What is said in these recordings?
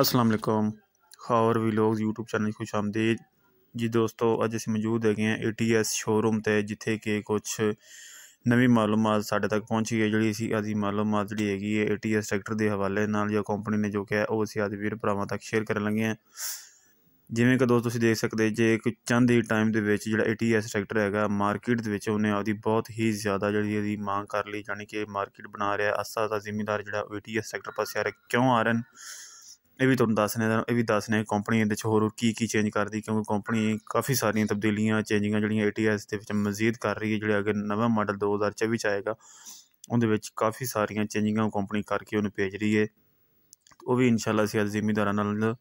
ਅਸਲਾਮ ਅਸਲਾਮੁਅਲੈਕਮ ਖਾਵਰ ਲੋਗ YouTube channel ਖੁਸ਼ ਆਮਦੀਦ ਜੀ ਦੋਸਤੋ ਅੱਜ ਅਸੀਂ ਮੌਜੂਦ ਹੈਗੇ ਆ ATS ਸ਼ੋਰੂਮ ਤੇ ਜਿੱਥੇ ਕਿ ਕੁਝ ਨਵੀਂ ਮਾਲੂਮਾਤ ਸਾਡੇ ਤੱਕ ਪਹੁੰਚੀ ਹੈ ਜਿਹੜੀ ਅਸੀਂ ਆਦੀ ਮਾਲੂਮਾਤ ਜਿਹੜੀ ਹੈਗੀ ਹੈ ATS ਸੈਕਟਰ ਦੇ ਹਵਾਲੇ ਨਾਲ ਜਾਂ ਕੰਪਨੀ ਨੇ ਜੋ ਕਿਹਾ ਉਹ ਅਸੀਂ ਆਦੀ ਵੀਰ ਭਰਾਵਾਂ ਤੱਕ ਸ਼ੇਅਰ ਕਰਨ ਲੱਗੇ ਆ ਜਿਵੇਂ ਕਿ ਦੋਸਤੋ ਤੁਸੀਂ ਦੇਖ ਸਕਦੇ ਜੇ ਇੱਕ ਚੰਦ ਹੀ ਟਾਈਮ ਦੇ ਵਿੱਚ ਜਿਹੜਾ ATS ਸੈਕਟਰ ਹੈਗਾ ਮਾਰਕੀਟ ਦੇ ਵਿੱਚ ਉਹਨੇ ਆਦੀ ਬਹੁਤ ਹੀ ਜ਼ਿਆਦਾ ਜਿਹੜੀ ਇਹਦੀ ਮੰਗ ਕਰ ਲਈ ਜਾਨੀ ਕਿ ਮਾਰਕੀਟ ਬਣਾ ਰਿਹਾ ਆਸਾ ਦਾ ਜ਼ਿੰਮੇਦਾਰ ਜਿਹੜਾ ATS ਸੈਕਟਰ ਪਾਸੇ ਆ ਰਿਹਾ ਕਿਉਂ ਆ ਰਹੇ ਇਹ ਵੀ ਤੁਹਾਨੂੰ ਦੱਸਨੇ ਨੇ ਇਹ ਵੀ ਦੱਸਨੇ ਨੇ ਕੰਪਨੀ ਇਹਦੇ 'ਚ ਹੋਰ ਕੀ ਕੀ ਚੇਂਜ ਕਰਦੀ ਕਿਉਂਕਿ ਕੰਪਨੀ ਕਾਫੀ ਸਾਰੀਆਂ ਤਬਦੀਲੀਆਂ ਚੇਂਜਿੰਗਾਂ ਜਿਹੜੀਆਂ ਏਟੀਐਸ ਦੇ ਵਿੱਚ ਮਜ਼ੀਦ ਕਰ ਰਹੀ ਹੈ ਜਿਹੜੇ ਅਗੇ ਨਵਾਂ ਮਾਡਲ 2024 ਚ ਆਏਗਾ ਉਹਦੇ ਵਿੱਚ ਕਾਫੀ ਸਾਰੀਆਂ ਚੇਂਜਿੰਗਾਂ ਕੰਪਨੀ ਕਰਕੇ ਉਹਨੂੰ ਭੇਜ ਰਹੀ ਹੈ ਉਹ ਵੀ ਇਨਸ਼ਾਅੱਲਾ ਅਸੀਂ ਜ਼ਿੰਮੇਦਾਰਾਂ ਨਾਲ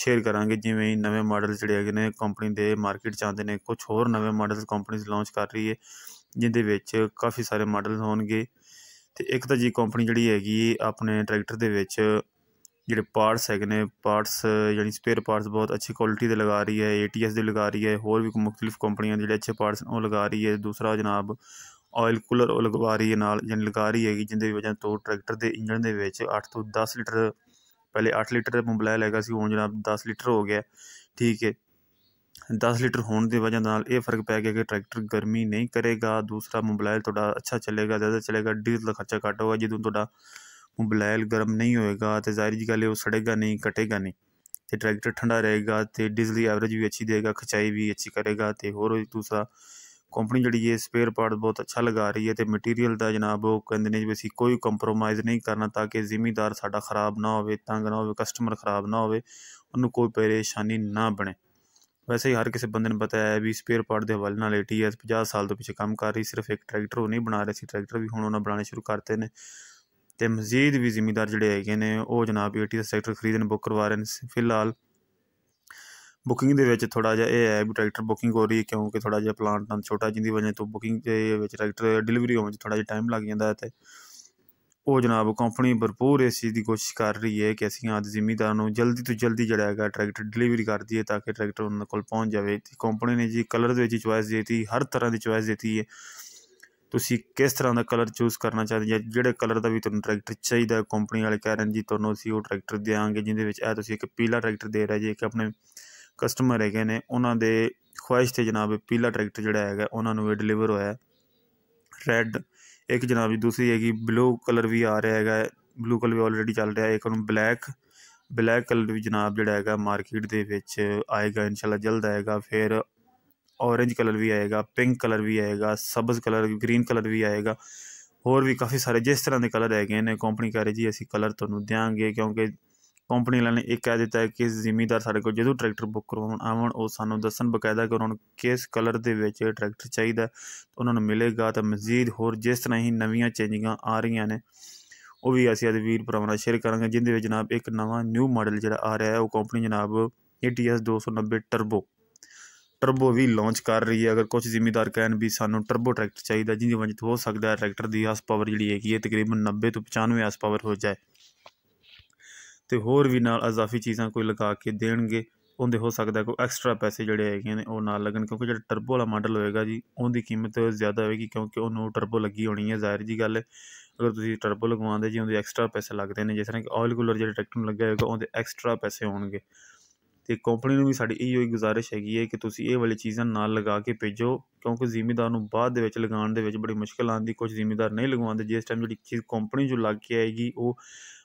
ਸ਼ੇਅਰ ਕਰਾਂਗੇ ਜਿਵੇਂ ਹੀ ਨਵੇਂ ਮਾਡਲ ਜਿਹੜੇ ਅਗੇ ਨੇ ਕੰਪਨੀ ਦੇ ਮਾਰਕੀਟ 'ਚ ਆਉਂਦੇ ਨੇ ਕੁਝ ਹੋਰ ਨਵੇਂ ਮਾਡਲਸ ਕੰਪਨੀਆਂ ਲਾਂਚ ਕਰ ਰਹੀ ਹੈ ਜਿੰਦੇ ਵਿੱਚ ਕਾਫੀ ਸਾਰੇ ਮਾਡਲ ਹੋਣਗੇ ਤੇ ਇੱਕ ਤਾਂ ਜੀ ਕੰਪਨੀ ਜਿਹੜੀ ਹੈਗੀ ਆਪਣੇ ਟਰੈਕਟਰ ਦੇ ਵਿੱਚ ਜਿਹੜੇ ਪਾਰਟਸ ਹੈਗੇ ਨੇ ਪਾਰਟਸ ਯਾਨੀ ਸਪੇਅਰ ਪਾਰਟਸ ਬਹੁਤ ਅੱਛੀ ਕੁਆਲਿਟੀ ਦੇ ਲਗਾ ਰਹੀ ਹੈ ਏਟੀਐਸ ਦੇ ਲਗਾ ਰਹੀ ਹੈ ਹੋਰ ਵੀ ਮੁxtਲਿਫ ਕੰਪਨੀਆਂ ਜਿਹੜੇ ਅੱਛੇ ਪਾਰਟਸ ਉਹ ਲਗਾ ਰਹੀ ਹੈ ਦੂਸਰਾ ਜਨਾਬ ਆਇਲ ਕੂਲਰ ਉਹ ਲਗਵਾ ਰਹੀ ਹੈ ਨਾਲ ਯਾਨੀ ਲਗਾ ਰਹੀ ਹੈਗੀ ਜਿੰਦੇ ਵਜ੍ਹਾ ਤੋਂ ਟਰੈਕਟਰ ਦੇ ਇੰਜਨ ਦੇ ਵਿੱਚ 8 ਤੋਂ 10 ਲੀਟਰ ਪਹਿਲੇ 8 ਲੀਟਰ ਦਾ ਮੁੰਬਲਾਇਲ ਹੈਗਾ ਸੀ ਹੁਣ ਜਨਾਬ 10 ਲੀਟਰ ਹੋ ਗਿਆ ਠੀਕ ਹੈ 10 ਲੀਟਰ ਹੋਣ ਦੀ ਵਜ੍ਹਾ ਨਾਲ ਇਹ ਫਰਕ ਪੈ ਗਿਆ ਕਿ ਟਰੈਕਟਰ ਗਰਮੀ ਨਹੀਂ ਕਰੇਗਾ ਦੂਸਰਾ ਮੋਬਾਈਲ ਤੁਹਾਡਾ ਅੱਛਾ ਚੱਲੇਗਾ ਜ਼ਿਆਦਾ ਚੱਲੇਗਾ ਡੀਜ਼ਲ ਦਾ ਖਰਚਾ ਘੱਟ ਹੋਗਾ ਜਦੋਂ ਤੁਹਾਡਾ ਬਲੈਲ ਗਰਮ ਨਹੀਂ ਹੋਏਗਾ ਤੇ ਜ਼ਾਹਿਰ ਜੀ ਗੱਲ ਹੈ ਉਹ ਸੜੇਗਾ ਨਹੀਂ ਕਟੇਗਾ ਨਹੀਂ ਤੇ ਟਰੈਕਟਰ ਠੰਡਾ ਰਹੇਗਾ ਤੇ ਡੀਜ਼ਲ ਦੀ ਐਵਰੇਜ ਵੀ ਅੱਛੀ ਦੇਗਾ ਖਚਾਈ ਵੀ ਅੱਛੀ ਕਰੇਗਾ ਤੇ ਹੋਰ ਦੂਸਰਾ ਕੰਪਨੀ ਜਿਹੜੀ ਹੈ ਸਪੇਅਰ ਪਾਰਟ ਬਹੁਤ ਅੱਛਾ ਲਗਾ ਰਹੀ ਹੈ ਤੇ ਮਟੀਰੀਅਲ ਦਾ ਜਨਾਬ ਉਹ ਕਹਿੰਦੇ ਨੇ ਵੀ ਅਸੀਂ ਕੋਈ ਕੰਪਰੋਮਾਈਜ਼ ਨਹੀਂ ਕਰਨਾ ਤਾਂ ਕਿ ਜ਼ਿਮੀਦਾਰ ਸਾਡਾ ਖਰਾਬ ਨਾ ਹੋਵੇ ਤੰਗ ਨਾ ਹੋਵੇ ਕਸਟਮਰ ਖਰਾਬ ਨਾ ਹੋਵੇ ਉਹਨੂੰ ਕੋਈ ਪਰੇਸ਼ਾਨੀ ਨਾ ਬਣੇ ਵੈਸੇ ਹੀ ਹਰ ਕਿਸੇ ਬੰਦੇ ਨੂੰ ਪਤਾ ਹੈ ਵੀ ਸਪੇਅਰ ਪਾਰਟ ਦੇ ਹਵਾਲੇ ਨਾਲ ਏਟੀਐਸ 50 ਸਾਲ ਤੋਂ ਪਿੱਛੇ ਕੰਮ ਕਰ ਰਹੀ ਸਿਰਫ ਇੱਕ ਟਰੈਕਟਰ ਉਹ ਨਹੀਂ ਬਣਾ ਰਹੇ ਸੀ ਟਰੈਕਟਰ ਵੀ ਹੁਣ ਉਹਨਾਂ ਬਣਾਣੇ ਸ਼ੁਰੂ ਕਰਤੇ ਨੇ ਤੇ ਮਜ਼ੀਦ ਵੀ ਜ਼ਿੰਮੇਦਾਰ ਜਿਹੜੇ ਹੈਗੇ ਨੇ ਉਹ ਜਨਾਬ ਏਟੀ ਦਾ ਸੈਕਟਰ ਖਰੀਦਣ ਬੁੱਕ ਕਰਵਾ ਰਹੇ ਨੇ ਫਿਲਹਾਲ ਬੁਕਿੰਗ ਦੇ ਵਿੱਚ ਥੋੜਾ ਜਿਹਾ ਇਹ ਹੈ ਵੀ ਟਰੈਕਟਰ ਬੁਕਿੰਗ ਹੋ ਰਹੀ ਹੈ ਕਿਉਂਕਿ ਥੋੜਾ ਜਿਹਾ ਪਲਾਂਟ ਨਾਲ ਛੋਟਾ ਜਿੰਦੀ ਵਜ੍ਹਾ ਤੋਂ ਬੁਕਿੰਗ ਦੇ ਵਿੱਚ ਟਰੈਕਟਰ ਡਿਲੀਵਰੀ ਹੋਣ 'ਚ ਥੋੜਾ ਜਿਹਾ ਟਾਈਮ ਲੱਗ ਜਾਂਦਾ ਹੈ ਤੇ ਉਹ ਜਨਾਬ ਕੰਪਨੀ ਭਰਪੂਰ ਇਸ ਚੀਜ਼ ਦੀ ਕੋਸ਼ਿਸ਼ ਕਰ ਰਹੀ ਹੈ ਕਿ ਅਸੀਂ ਆਦ ਜ਼ਿੰਮੇਦਾਰ ਨੂੰ ਜਲਦੀ ਤੋਂ ਜਲਦੀ ਜਿਹੜਾ ਹੈਗਾ ਟਰੈਕਟਰ ਡਿਲੀਵਰੀ ਕਰ ਦਈਏ ਤਾਂ ਕਿ ਟਰੈਕਟਰ ਉਹਨਾਂ ਕੋਲ ਪਹੁੰਚ ਜਾਵੇ ਤੇ ਕੰਪਨੀ ਨੇ ਜੀ ਕਲਰ ਦੇ ਵਿੱਚ ਚੁਆਇਸ ਦਿੱਤੀ ਹਰ ਤਰ੍ਹਾਂ ਦੀ ਚੁਆਇਸ ਦਿੱਤੀ ਹੈ ਤੁਸੀਂ ਕਿਸ ਤਰ੍ਹਾਂ ਦਾ ਕਲਰ ਚੂਜ਼ ਕਰਨਾ ਚਾਹੁੰਦੇ ਹੋ ਜਿਹੜੇ ਕਲਰ ਦਾ ਵੀ ਤੁਹਾਨੂੰ ਟਰੈਕਟਰ ਚਾਹੀਦਾ ਕੰਪਨੀ ਵਾਲੇ ਕਹਿ ਰਹੇ ਜੀ ਤੁਹਾਨੂੰ ਅਸੀਂ ਉਹ ਟਰੈਕਟਰ ਦੇਵਾਂਗੇ ਜਿਹਦੇ ਵਿੱਚ ਇਹ ਤੁਸੀਂ ਇੱਕ ਪੀਲਾ ਟਰੈਕਟਰ ਦੇ ਰਹੇ ਜੇ ਕਿ ਆਪਣੇ ਕਸਟਮਰ ਹੈਗੇ ਨੇ ਉਹਨਾਂ ਦੇ ਖੁਆਇਸ਼ ਤੇ ਜਨਾਬ ਪੀਲਾ ਟਰੈਕਟਰ ਜਿਹੜਾ ਹੈਗਾ ਉਹਨਾਂ ਨੂੰ ਇਹ ਡਿਲੀਵਰ ਹੋਇਆ ਰੈੱਡ ਇੱਕ ਜਨਾਬ ਦੂਸਰੀ ਹੈਗੀ ਬਲੂ ਕਲਰ ਵੀ ਆ ਰਿਹਾ ਹੈਗਾ ਬਲੂ ਕਲਰ ਵੀ ਆਲਰੇਡੀ ਚੱਲ ਰਿਹਾ ਹੈ ਇੱਕ ਨੂੰ ਬਲੈਕ ਬਲੈਕ ਕਲਰ ਵੀ ਜਨਾਬ ਜਿਹੜਾ ਹੈਗਾ ਮਾਰਕੀਟ ਦੇ ਵਿੱਚ ਆਏਗਾ ਇਨਸ਼ਾਅੱਲਾ ਜਲਦ ਆਏਗਾ ਫਿਰ ਔਰੇਂਜ ਕਲਰ ਵੀ ਆਏਗਾ ਪਿੰਕ ਕਲਰ ਵੀ ਆਏਗਾ ਸਬਜ਼ ਕਲਰ ਗ੍ਰੀਨ ਕਲਰ ਵੀ ਆਏਗਾ ਹੋਰ ਵੀ ਕਾਫੀ ਸਾਰੇ ਜਿਸ ਤਰ੍ਹਾਂ ਦੇ ਕਲਰ ਹੈਗੇ ਨੇ ਕੰਪਨੀ ਕਹ ਰਹੀ ਜੀ ਅਸੀਂ ਕਲਰ ਤੁਹਾਨੂੰ ਦੇਵਾਂਗੇ ਕਿਉਂਕਿ ਕੰਪਨੀ ਵਾਲਿਆਂ ਨੇ ਇੱਕ ਕਹਿ ਦਿੱਤਾ ਕਿ ਜ਼ਿਮੀਦਾਰ ਸਾਡੇ ਕੋਲ ਜਦੋਂ ਟਰੈਕਟਰ ਬੁੱਕ ਕਰਾਉਣ ਆਵਣ ਉਹ ਸਾਨੂੰ ਦੱਸਣ ਬਕਾਇਦਾ ਕਿ ਉਹਨਾਂ ਨੂੰ ਕਿਸ ਕਲਰ ਦੇ ਵਿੱਚ ਟਰੈਕਟਰ ਚਾਹੀਦਾ ਉਹਨਾਂ ਨੂੰ ਮਿਲੇਗਾ ਤਾਂ ਮਜ਼ੀਦ ਹੋਰ ਜਿਸ ਤਰ੍ਹਾਂ ਹੀ ਨਵੀਆਂ ਚੇਂਜਿੰਗਾਂ ਆ ਰਹੀਆਂ ਨੇ ਉਹ ਵੀ ਅਸੀਂ ਅੱਜ ਵੀਰ ਭਰਾਵਾਂ ਨਾਲ ਸ਼ੇਅਰ ਕਰਾਂਗੇ ਜਿੰਦੇ ਵਿੱਚ ਜਨਾਬ ਇੱਕ ਨਵਾਂ ਨਿਊ ਮਾਡਲ ਜਿਹੜਾ ਆ ਰਿਹਾ ਹੈ ਉਹ ਕੰਪਨੀ ਜਨਾਬ ATS 290 ਟਰਬੋ ਟਰਬੋ ਵੀ ਲਾਂਚ ਕਰ ਰਹੀ ਹੈ ਅਗਰ ਕੁਝ ਜ਼ਿੰਮੇਦਾਰ ਕਹਿਣ ਵੀ ਸਾਨੂੰ ਟਰਬੋ ਟਰੈਕਟਰ ਚਾਹੀਦਾ ਜਿੰਦੀ ਵਜ੍ਹਾ ਤੋਂ ਹੋ ਸਕਦਾ ਹੈ ਟਰੈਕਟਰ ਦੀ ਹਸ ਪਾਵਰ ਜਿਹੜੀ ਹੈਗੀ ਹੈ ਤਕਰੀਬਨ 90 ਤੋਂ 95 ਹਸ ਪਾਵਰ ਹੋ ਜਾਏ ਤੇ ਹੋਰ ਵੀ ਨਾਲ ਅਜ਼ਾਫੀ ਚੀਜ਼ਾਂ ਕੋਈ ਲਗਾ ਕੇ ਦੇਣਗੇ ਉਹਦੇ ਹੋ ਸਕਦਾ ਕੋਈ ਐਕਸਟਰਾ ਪੈਸੇ ਜਿਹੜੇ ਹੈਗੇ ਨੇ ਉਹ ਨਾਲ ਲੱਗਣ ਕਿਉਂਕਿ ਜਿਹੜਾ ਟਰਬੋ ਵਾਲਾ ਮਾਡਲ ਹੋਏਗਾ ਜੀ ਉਹਦੀ ਕੀਮਤ ਜ਼ਿਆਦਾ ਹੋਏਗੀ ਕਿਉਂਕਿ ਉਹਨੂੰ ਟਰਬੋ ਲੱਗੀ ਹੋਣੀ ਹੈ ਜ਼ਾਹਿਰ ਜੀ ਗੱਲ ਹੈ ਅਗਰ ਤੁਸੀਂ ਟਰਬੋ ਲਗਵਾਉਂਦੇ ਜੀ ਉਹਦੇ ਐਕਸਟਰਾ ਪੈਸੇ ਲੱਗਦੇ ਨੇ ਜਿਸ ਤਰ੍ਹਾਂ ਕਿ ਆਇਲ ਕੂਲਰ ਜਿਹੜੇ ਟਰੈਕਟਰ ਨੂੰ ਲੱਗਿਆ ਹੋਏਗਾ ਉਹਦੇ ਐਕਸਟਰਾ ਪੈਸੇ ਹੋਣਗੇ ਅਤੇ ਕੰਪਨੀ ਨੂੰ ਵੀ ਸਾਡੀ ਇਹੋ ਗੁਜ਼ਾਰਿਸ਼ ਹੈਗੀ ਹੈ ਕਿ ਤੁਸੀਂ ਇਹ ਵਾਲੀ ਚੀਜ਼ਾਂ ਨਾਲ ਲਗਾ ਕੇ ਭੇਜੋ ਕਿਉਂਕਿ ਜ਼ਿਮੀਂਦਾਰ ਨੂੰ ਬਾਅਦ ਦੇ ਵਿੱਚ ਲਗਾਉਣ ਦੇ ਵਿੱਚ ਬੜੀ ਮੁਸ਼ਕਿਲ ਆਉਂਦੀ ਕੁਝ ਜ਼ਿਮੀਂਦਾਰ ਨਹੀਂ ਲਗਵਾਉਂਦੇ ਜਿਸ ਟਾਈਮ ਜਿਹੜੀ ਚੀਜ਼ ਕੰਪਨੀ ਜੋ ਲੱਗ ਕੇ ਆਏਗੀ ਉਹ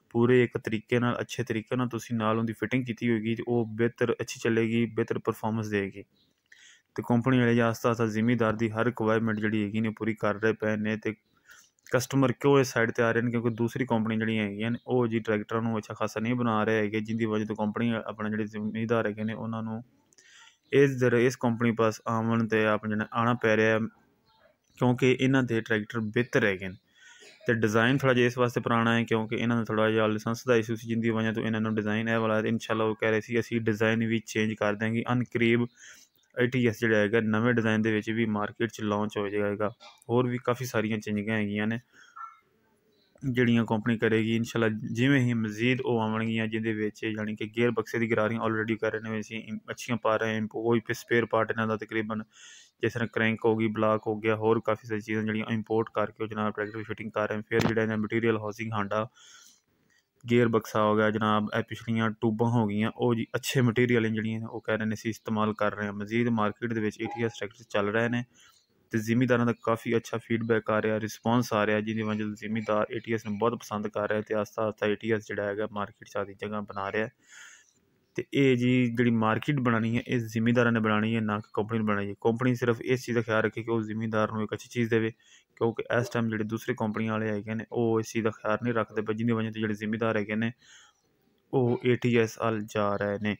ਪੂਰੇ ਇੱਕ ਤਰੀਕੇ ਨਾਲ ਅੱਛੇ ਤਰੀਕੇ ਨਾਲ ਤੁਸੀਂ ਨਾਲ ਉਹਦੀ ਫਿਟਿੰਗ ਕੀਤੀ ਹੋਏਗੀ ਤੇ ਉਹ ਬਿਹਤਰ ਅੱਛੀ ਚੱਲੇਗੀ ਬਿਹਤਰ ਪਰਫਾਰਮੈਂਸ ਦੇਗੀ ਤੇ ਕੰਪਨੀ ਵਾਲੇ ਆਸਤਾ ਆਸਤਾ ਜ਼ਿਮੀਂਦਾਰ ਦੀ ਹਰ ਰਿਕੁਆਇਰਮੈਂਟ ਜਿਹੜੀ ਹੈਗੀ ਨੇ ਪੂਰੀ ਕਰ ਰਹੇ ਪਏ ਨੇ ਤੇ ਕਸਟਮਰ ਕਿਉਂ ਇਸ ਸਾਈਡ ਤੇ ਆ ਰਹੇ ਨੇ ਕਿਉਂਕਿ ਦੂਸਰੀ ਕੰਪਨੀ ਜਿਹੜੀ ਹੈਗੀਆਂ ਨੇ ਉਹ ਜੀ ਟਰੈਕਟਰਾਂ ਨੂੰ ਅੱਛਾ ਖਾਸਾ ਨਹੀਂ ਬਣਾ ਰਹੇ ਹੈਗੇ ਜਿੰਦੀ ਵਜ੍ਹਾ ਤੋਂ ਕੰਪਨੀ ਆਪਣਾ ਜਿਹੜੇ ਜ਼ਿੰਮੇਦਾਰ ਹੈਗੇ ਨੇ ਉਹਨਾਂ ਨੂੰ ਇਸ ਦਰ ਇਸ ਕੰਪਨੀ ਪਾਸ ਆਉਣ ਤੇ ਆਪ ਆਣਾ ਪੈ ਰਿਹਾ ਕਿਉਂਕਿ ਇਹਨਾਂ ਦੇ ਟਰੈਕਟਰ ਬਿਹਤਰ ਹੈਗੇ ਨੇ ਤੇ ਡਿਜ਼ਾਈਨ ਥੋੜਾ ਜਿਹਾ ਇਸ ਵਾਸਤੇ ਪੁਰਾਣਾ ਹੈ ਕਿਉਂਕਿ ਇਹਨਾਂ ਦਾ ਥੋੜਾ ਜਿਹਾ ਲਾਇਸੈਂਸ ਦਾ ਇਸ਼ੂ ਸੀ ਜਿੰਦੀ ਵਜ੍ਹਾ ਤੋਂ ਇਹਨਾਂ ਨੂੰ ਡਿਜ਼ਾਈਨ ਇਹ ਵਾਲਾ ਇਨਸ਼ਾਅੱਲਾ ਉਹ ਕਹਿ ਰਹੇ ਸੀ ਅਸੀਂ ਡਿਜ਼ਾਈਨ ਵੀ ਚੇਂਜ ਕਰ ਦਾਂਗੇ ਅਨਕਰੀਬ ITS ਜਿਹੜਾ ਹੈਗਾ ਨਵੇਂ ਡਿਜ਼ਾਈਨ ਦੇ ਵਿੱਚ ਵੀ ਮਾਰਕੀਟ 'ਚ ਲਾਂਚ ਹੋ ਜਾਏਗਾ ਹੋਰ ਵੀ ਕਾਫੀ ਸਾਰੀਆਂ ਚੇਂਜਿੰਗਾਂ ਹੈਗੀਆਂ ਨੇ ਜਿਹੜੀਆਂ ਕੰਪਨੀ ਕਰੇਗੀ ਇਨਸ਼ਾਅੱਲਾ ਜਿਵੇਂ ਹੀ ਮਜ਼ੀਦ ਉਹ ਆਉਣਗੀਆਂ ਜਿਹਦੇ ਵਿੱਚ ਯਾਨੀ ਕਿ ਗੇਅਰ ਬਕਸੇ ਦੀ ਗਰਾਰੀਆਂ ਆਲਰੇਡੀ ਕਰ ਰਹੇ ਨੇ ਅਸੀਂ ਅੱਛੀਆਂ ਪਾ ਰਹੇ ਹਾਂ ਕੋਈ ਸਪੇਅਰ ਪਾਰਟ ਇਹਨਾਂ ਦਾ ਤਕਰੀਬਨ ਜਿਸ ਤਰ੍ਹਾਂ ਕ੍ਰੈਂਕ ਹੋ ਗਈ ਬਲਾਕ ਹੋ ਗਿਆ ਹੋਰ ਕਾਫੀ ਸਾਰੀਆਂ ਚੀਜ਼ਾਂ ਜਿਹੜੀਆਂ ਇੰਪੋਰਟ ਕਰਕੇ ਉਹ ਜਨਾਬ ਟਰੈਕਟਰ ਦੀ ਫਿਟਿੰਗ ਕਰ ਰਹੇ ਫਿਰ ਜਿਹੜਾ ਇਹਨਾਂ ਮਟੀਰੀਅਲ ਹਾਊਸਿੰਗ ਹਾਂਡਾ ਗੇਅਰ ਬਕਸਾ ਹੋ ਗਿਆ ਜਨਾਬ ਇਹ ਪਿਛਲੀਆਂ ਟੂਬਾਂ ਹੋ ਗਈਆਂ ਉਹ ਜੀ ਅੱਛੇ ਮਟੀਰੀਅਲ ਜਿਹੜੀਆਂ ਉਹ ਕਹਿ ਰਹੇ ਨੇ ਅਸੀਂ ਇਸਤੇਮਾਲ ਕਰ ਰਹੇ ਹਾਂ ਮਜ਼ੀਦ ਮਾਰਕੀਟ ਦੇ ਵਿੱਚ ਏਟੀਐਸ ਟਰੈਕਟਰ ਚੱਲ ਰਹੇ ਨੇ ਤੇ ਜ਼ਿਮੀਦਾਰਾਂ ਦਾ ਕਾਫੀ ਅੱਛਾ ਫੀਡਬੈਕ ਆ ਰਿਹਾ ਰਿਸਪੌਂਸ ਆ ਰਿਹਾ ਜਿਹਦੀ ਵਜ੍ਹਾ ਨਾਲ ਜ਼ਿਮੀਦਾਰ ਏਟੀਐਸ ਨੂੰ ਬਹੁਤ ਪਸੰਦ ਕਰ ਰਹੇ ਤੇ ਆਸਤਾ ਆਸਤਾ ਏਟੀਐਸ ਜਿਹੜਾ ਹੈਗਾ ਮਾਰਕੀਟ 'ਚ ਆਦੀ ਜਗ੍ਹਾ ਬਣਾ ਰਿਹਾ ਤੇ ਇਹ ਜੀ ਜਿਹੜੀ ਮਾਰਕੀਟ ਬਣਾਣੀ ਹੈ ਇਹ ਜ਼ਿੰਮੇਦਾਰਾਂ ਨੇ ਬਣਾਣੀ ਹੈ ਨਾ ਕਿ ਕੰਪਨੀ ਨੇ ਬਣਾਈ ਹੈ ਕੰਪਨੀ ਸਿਰਫ ਇਸ ਚੀਜ਼ ਦਾ ਖਿਆਲ ਰੱਖੇ ਕਿ ਉਹ ਜ਼ਿੰਮੇਦਾਰ ਨੂੰ ਇੱਕ ਅੱਛੀ ਚੀਜ਼ ਦੇਵੇ ਕਿਉਂਕਿ ਇਸ ਟਾਈਮ ਜਿਹੜੇ ਦੂਸਰੇ ਕੰਪਨੀਆਂ ਵਾਲੇ ਹੈਗੇ ਨੇ ਉਹ ਇਸ ਚੀਜ਼ ਦਾ ਖਿਆਲ ਨਹੀਂ ਰੱਖਦੇ ਪਰ ਜਿੰਨੇ ਵਜ੍ਹਾ ਤੋਂ ਜਿਹੜੇ ਜ਼ਿੰਮੇਦਾਰ ਹੈਗੇ ਨੇ ਉਹ ਏਟੀਐਸ ਹਲ ਜਾ ਰਹੇ ਨੇ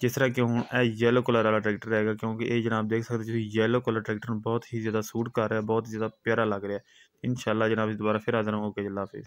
ਜਿਸ ਤਰ੍ਹਾਂ ਕਿ ਹੁਣ ਇਹ ਯੈਲੋ ਕਲਰ ਵਾਲਾ ਟਰੈਕਟਰ ਹੈਗਾ ਕਿਉਂਕਿ ਇਹ ਜਨਾਬ ਦੇਖ ਸਕਦੇ ਤੁਸੀਂ ਯੈਲੋ ਕਲਰ ਟਰੈਕਟਰ ਨੂੰ ਬਹੁਤ ਹੀ ਜ਼ਿਆਦਾ ਸੂਟ ਕਰ ਰਿਹਾ ਬਹੁਤ ਜ਼ਿਆਦਾ ਪਿਆਰਾ ਲੱਗ ਰਿਹਾ ਇਨਸ਼ਾਅੱਲਾ ਜਨਾਬ ਇਸ ਦੁਬਾਰਾ ਫਿਰ ਹਾਜ਼ਰ ਹੋਵਾਂਗੇ ਜੱਲਾ ਹਾਫਿਜ਼